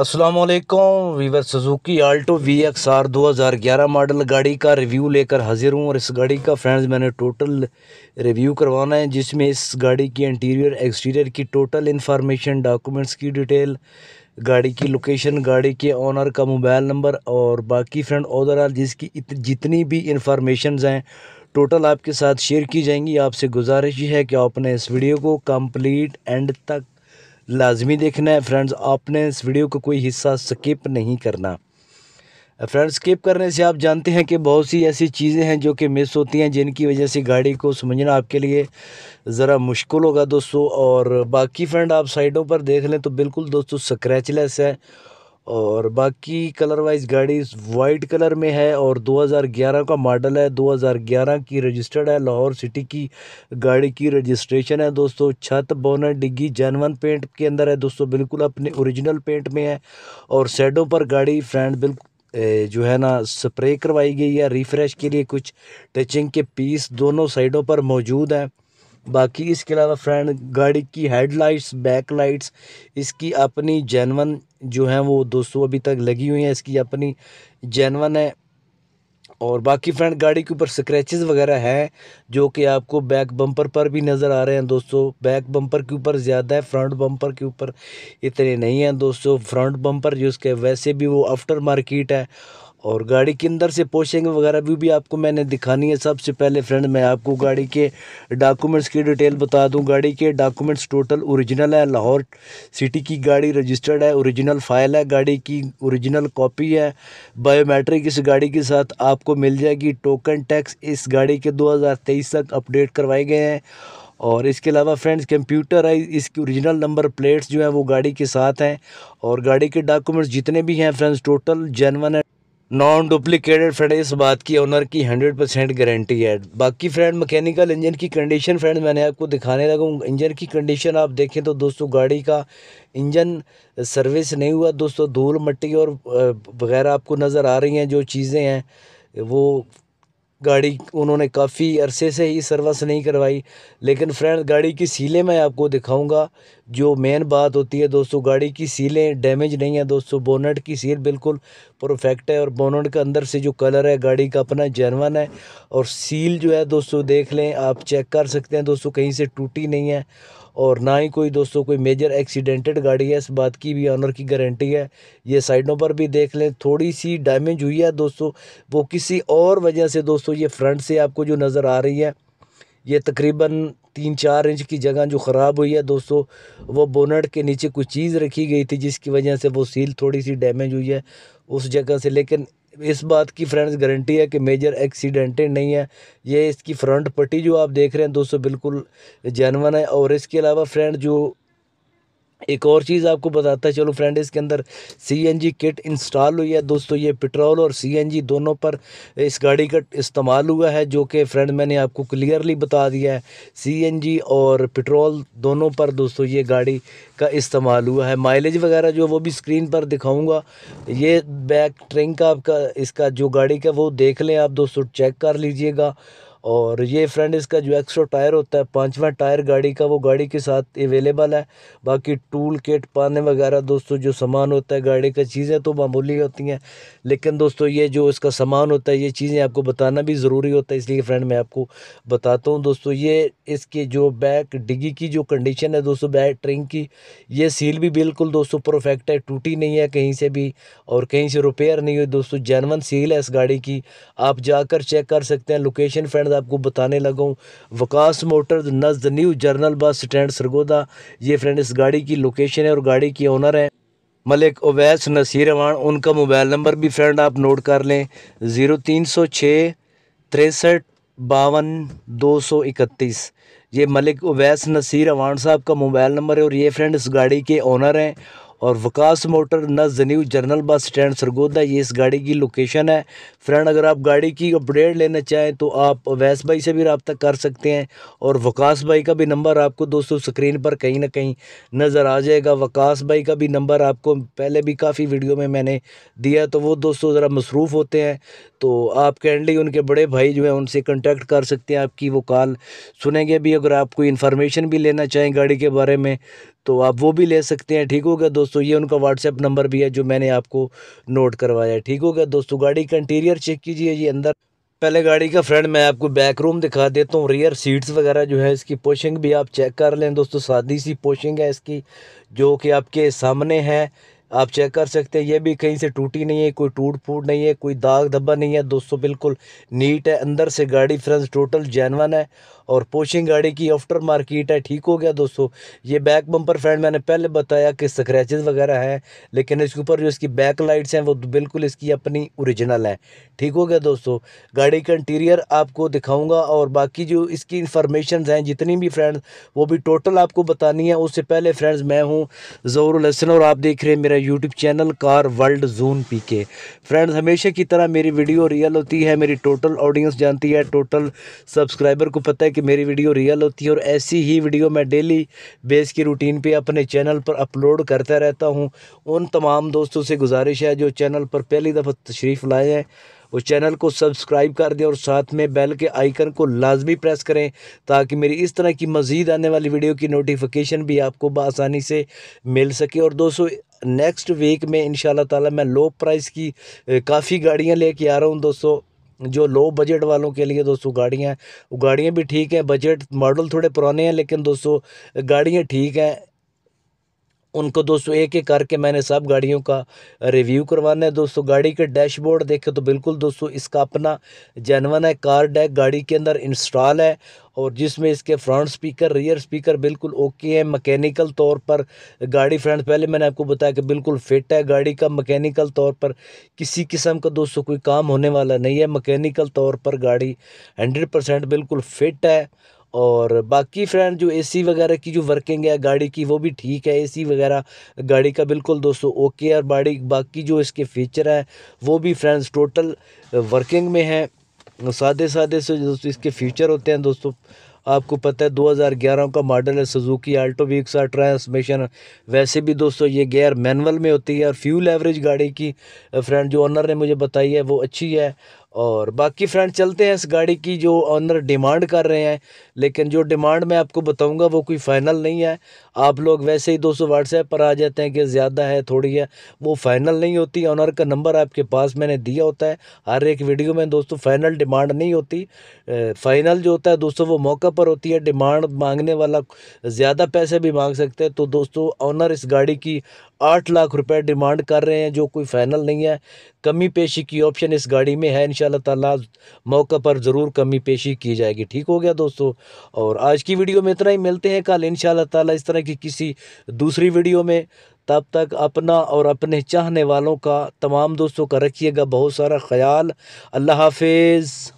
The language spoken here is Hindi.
अस्सलाम वालेकुम viewer Suzuki Alto V X R दो हज़ार ग्यारह मॉडल गाड़ी का रिव्यू लेकर हाजिर हूँ और इस गाड़ी का फ्रेंड्स मैंने टोटल रिव्यू करवाना है जिसमें इस गाड़ी की इंटीरियर एक्सटीरियर की टोटल इन्फॉर्मेशन डॉक्यूमेंट्स की डिटेल गाड़ी की लोकेशन गाड़ी के ऑनर का मोबाइल नंबर और बाकी फ्रेंड ओवरऑल जिसकी इत, जितनी भी इन्फॉर्मेशन हैं टोटल आपके साथ शेयर की जाएंगी आपसे गुजारिश ये है कि आपने इस वीडियो को कम्प्लीट एंड तक लाजमी देखना है फ्रेंड्स आपने इस वीडियो का को कोई हिस्सा स्किप नहीं करना फ्रेंड्स स्किप करने से आप जानते हैं कि बहुत सी ऐसी चीज़ें हैं जो कि मिस होती हैं जिनकी वजह से गाड़ी को समझना आपके लिए ज़रा मुश्किल होगा दोस्तों और बाकी फ्रेंड आप साइडों पर देख लें तो बिल्कुल दोस्तों स्क्रैचलेस है और बाकी कलर वाइज गाड़ी वाइट कलर में है और 2011 का मॉडल है 2011 की रजिस्टर्ड है लाहौर सिटी की गाड़ी की रजिस्ट्रेशन है दोस्तों छत बोनर डिग्गी जैनवन पेंट के अंदर है दोस्तों बिल्कुल अपने ओरिजिनल पेंट में है और सैडों पर गाड़ी फ्रेंड बिल्कुल जो है ना स्प्रे करवाई गई है रिफ्रेश के लिए कुछ टचिंग के पीस दोनों साइडों पर मौजूद हैं बाकी इसके अलावा फ्रेंड गाड़ी की हेडलाइट्स बैक लाइट्स इसकी अपनी जैनवन जो हैं वो दोस्तों अभी तक लगी हुई हैं इसकी अपनी जैनवन है और बाकी फ्रेंड गाड़ी के ऊपर स्क्रैचेस वगैरह हैं जो कि आपको बैक बम्पर पर भी नज़र आ रहे हैं दोस्तों बैक बम्पर के ऊपर ज़्यादा है फ्रंट बम्पर के ऊपर इतने नहीं हैं दोस्तों फ्रंट बम्पर जो उसके वैसे भी वो आफ्टर मार्केट है और गाड़ी के अंदर से पोशिंग वगैरह भी, भी आपको मैंने दिखानी है सबसे पहले फ्रेंड मैं आपको गाड़ी के डॉक्यूमेंट्स की डिटेल बता दूं गाड़ी के डॉक्यूमेंट्स टोटल ओरिजिनल है लाहौर सिटी की गाड़ी रजिस्टर्ड है ओरिजिनल फाइल है गाड़ी की ओरिजिनल कॉपी है बायोमेट्रिक इस गाड़ी के साथ आपको मिल जाएगी टोकन टैक्स इस गाड़ी के दो तक अपडेट करवाए गए हैं और इसके अलावा फ्रेंड्स कंप्यूटर है इसकी ओरिजिनल नंबर प्लेट्स जो हैं वो गाड़ी के साथ हैं और गाड़ी के डॉक्यूमेंट्स जितने भी हैं फ्रेंड्स टोटल जेनवन है नॉन डुप्लीकेटेड फ्रेंड इस बात की ओनर की हंड्रेड परसेंट गारंटी है बाकी फ्रेंड मैकेनिकल इंजन की कंडीशन फ्रेंड मैंने आपको दिखाने लगा हूँ इंजन की कंडीशन आप देखें तो दोस्तों गाड़ी का इंजन सर्विस नहीं हुआ दोस्तों धूल मट्टी और वगैरह आपको नज़र आ रही हैं जो चीज़ें हैं वो गाड़ी उन्होंने काफ़ी अरसे से ही सर्विस नहीं करवाई लेकिन फ्रेंड गाड़ी की सीलें मैं आपको दिखाऊंगा जो मेन बात होती है दोस्तों गाड़ी की सीलें डैमेज नहीं है दोस्तों बोनट की सील बिल्कुल परफेक्ट है और बोनट के अंदर से जो कलर है गाड़ी का अपना जैनवन है और सील जो है दोस्तों देख लें आप चेक कर सकते हैं दोस्तों कहीं से टूटी नहीं है और ना ही कोई दोस्तों कोई मेजर एक्सीडेंटेड गाड़ी है इस बात की भी ऑनर की गारंटी है ये साइडों पर भी देख लें थोड़ी सी डैमेज हुई है दोस्तों वो किसी और वजह से दोस्तों ये फ्रंट से आपको जो नज़र आ रही है ये तकरीबन तीन चार इंच की जगह जो ख़राब हुई है दोस्तों वो बोनट के नीचे कुछ चीज़ रखी गई थी जिसकी वजह से वो सील थोड़ी सी डैमेज हुई है उस जगह से लेकिन इस बात की फ्रेंड्स गारंटी है कि मेजर एक्सीडेंटेड नहीं है ये इसकी फ्रंट पट्टी जो आप देख रहे हैं दोस्तों बिल्कुल जैनवन है और इसके अलावा फ्रेंड जो एक और चीज़ आपको बताता है चलो फ्रेंड इसके अंदर सीएनजी किट इंस्टॉल हुई है दोस्तों ये पेट्रोल और सीएनजी दोनों पर इस गाड़ी का इस्तेमाल हुआ है जो कि फ्रेंड मैंने आपको क्लियरली बता दिया है सीएनजी और पेट्रोल दोनों पर दोस्तों ये गाड़ी का इस्तेमाल हुआ है माइलेज वगैरह जो वो भी स्क्रीन पर दिखाऊँगा ये बैक ट्रिंक आपका इसका जो गाड़ी का वो देख लें आप दोस्तों चेक कर लीजिएगा और ये फ्रेंड इसका जो एक्स्ट्रा टायर होता है पाँचवा टायर गाड़ी का वो गाड़ी के साथ अवेलेबल है बाकी टूल किट पाने वगैरह दोस्तों जो सामान होता है गाड़ी का चीज़ें तो मामूली होती हैं लेकिन दोस्तों ये जो इसका सामान होता है ये चीज़ें आपको बताना भी ज़रूरी होता है इसलिए फ्रेंड मैं आपको बताता हूँ दोस्तों ये इसकी जो बैक डिगी की जो कंडीशन है दोस्तों बैक ट्रिंग की ये सील भी बिल्कुल दोस्तों परफेक्ट है टूटी नहीं है कहीं से भी और कहीं से रिपेयर नहीं हुई दोस्तों जैनवन सील है इस गाड़ी की आप जाकर चेक कर सकते हैं लोकेशन फ्रेंड आपको बताने लगा हूँ वकास मोटर नज the new general bus stand Sargodha ये फ्रेंड इस गाड़ी की लोकेशन है और गाड़ी की ओनर है मलिक ओवैस नसीर अवान उनका मोबाइल नंबर भी फ्रेंड आप नोट कर लें ज़ीरो तीन सौ छः तिरसठ बावन दो सौ इकतीस ये मलिक ओवैस नसीर अवान साहब का मोबाइल नंबर है और ये फ्रेंड इस गाड़ी के ओनर हैं और वकास मोटर न जनीव जनरल बस स्टैंड सरगोदा ये इस गाड़ी की लोकेशन है फ्रेंड अगर आप गाड़ी की अपडेट लेना चाहें तो आप अवैस भाई से भी रबता कर सकते हैं और वकास भाई का भी नंबर आपको दोस्तों स्क्रीन पर कहीं ना कहीं नज़र आ जाएगा वकास भाई का भी नंबर आपको पहले भी काफ़ी वीडियो में मैंने दिया तो वो दोस्तों ज़रा मसरूफ़ होते हैं तो आप कैंडली उनके बड़े भाई जो हैं उनसे कंटेक्ट कर सकते हैं आपकी वो कॉल सुनेंगे भी अगर आप कोई इन्फॉर्मेशन भी लेना चाहें गाड़ी के बारे में तो आप वो भी ले सकते हैं ठीक हो गया दोस्तों ये उनका व्हाट्सएप नंबर भी है जो मैंने आपको नोट करवाया है ठीक हो गया दोस्तों गाड़ी का इंटीरियर चेक कीजिए ये अंदर पहले गाड़ी का फ्रेंड मैं आपको बैक रूम दिखा देता हूँ रियर सीट्स वगैरह जो है इसकी पोशिंग भी आप चेक कर लें दोस्तों सादी सी पोशिंग है इसकी जो कि आपके सामने है आप चेक कर सकते हैं ये भी कहीं से टूटी नहीं है कोई टूट फूट नहीं है कोई दाग धब्बा नहीं है दोस्तों बिल्कुल नीट है अंदर से गाड़ी फ्रेंड्स टोटल जैनवन है और पोशिंग गाड़ी की आफ्टर मार्केट है ठीक हो गया दोस्तों ये बैक बम्पर फ्रेंड मैंने पहले बताया कि स्क्रैचेस वगैरह हैं लेकिन इसके ऊपर जो इसकी बैक लाइट्स हैं वो बिल्कुल इसकी अपनी ओरिजिनल है ठीक हो गया दोस्तों गाड़ी का इंटीरियर आपको दिखाऊँगा और बाकी जो इसकी इन्फॉर्मेशन हैं जितनी भी फ्रेंड्स वो भी टोटल आपको बतानी है उससे पहले फ्रेंड्स मैं हूँ ज़ोर लहसन और आप देख रहे हैं मेरा यूट्यूब चैनल कार वर्ल्ड जून पी के फ्रेंड्स हमेशा की तरह मेरी वीडियो रियल होती है मेरी टोटल ऑडियंस जानती है टोटल सब्सक्राइबर को पता है कि मेरी वीडियो रियल होती है और ऐसी ही वीडियो मैं डेली बेस की रूटीन पे अपने चैनल पर अपलोड करता रहता हूँ उन तमाम दोस्तों से गुजारिश है जो चैनल पर पहली दफ़ा तशरीफ़ लाए हैं वो चैनल को सब्सक्राइब कर दें और साथ में बेल के आइकन को लाजमी प्रेस करें ताकि मेरी इस तरह की मज़ीद आने वाली वीडियो की नोटिफिकेशन भी आपको बसानी से मिल सके और दोस्तों नेक्स्ट वीक में इन ताला मैं लो प्राइस की काफ़ी गाड़ियाँ लेके आ रहा हूँ दोस्तों जो लो बजट वालों के लिए दोस्तों गाड़ियाँ गाड़ियाँ भी ठीक हैं बजट मॉडल थोड़े पुराने हैं लेकिन दोस्तों गाड़ियाँ ठीक हैं उनको दोस्तों एक एक करके मैंने सब गाड़ियों का रिव्यू करवाना है दोस्तों गाड़ी के डैशबोर्ड देखे तो बिल्कुल दोस्तों इसका अपना जैनवन है कार डैक गाड़ी के अंदर इंस्टॉल है और जिसमें इसके फ्रंट स्पीकर रियर स्पीकर बिल्कुल ओके है मैकेनिकल तौर पर गाड़ी फ्रेंड पहले मैंने आपको बताया कि बिल्कुल फिट है गाड़ी का मैकेनिकल तौर पर किसी किस्म का दोस्तों कोई काम होने वाला नहीं है मैकेनिकल तौर पर गाड़ी हंड्रेड परसेंट बिल्कुल फिट है और बाकी फ्रेंड जो एसी वगैरह की जो वर्किंग है गाड़ी की वो भी ठीक है एसी वगैरह गाड़ी का बिल्कुल दोस्तों ओके और बाड़ी बाकी जो इसके फीचर हैं वो भी फ्रेंड्स टोटल वर्किंग में है सादे सादे से दोस्तों इसके फीचर होते हैं दोस्तों आपको पता है 2011 का मॉडल है सुजुकी आल्टो वी ट्रांसमिशन वैसे भी दोस्तों ये गेयर मैनुअल में होती है और फ्यूल एवरेज गाड़ी की फ्रेंड जो ऑनर ने मुझे बताई है वो अच्छी है और बाकी फ्रेंड चलते हैं इस गाड़ी की जो ऑनर डिमांड कर रहे हैं लेकिन जो डिमांड मैं आपको बताऊंगा वो कोई फ़ाइनल नहीं है आप लोग वैसे ही दोस्तों व्हाट्सएप पर आ जाते हैं कि ज़्यादा है थोड़ी है वो फ़ाइनल नहीं होती ऑनर का नंबर आपके पास मैंने दिया होता है हर एक वीडियो में दोस्तों फ़ाइनल डिमांड नहीं होती फ़ाइनल जो होता है दोस्तों वो मौका पर होती है डिमांड मांगने वाला ज़्यादा पैसे भी मांग सकते हैं तो दोस्तों ऑनर इस गाड़ी की आठ लाख रुपये डिमांड कर रहे हैं जो कोई फ़ाइनल नहीं है कमी पेशी की ऑप्शन इस गाड़ी में है इन इंशाल्लाह ताला मौका पर ज़रूर कमी पेशी की जाएगी ठीक हो गया दोस्तों और आज की वीडियो में इतना ही मिलते हैं कल इन ताला इस तरह की किसी दूसरी वीडियो में तब तक अपना और अपने चाहने वालों का तमाम दोस्तों का रखिएगा बहुत सारा ख्याल अल्लाह हाफिज़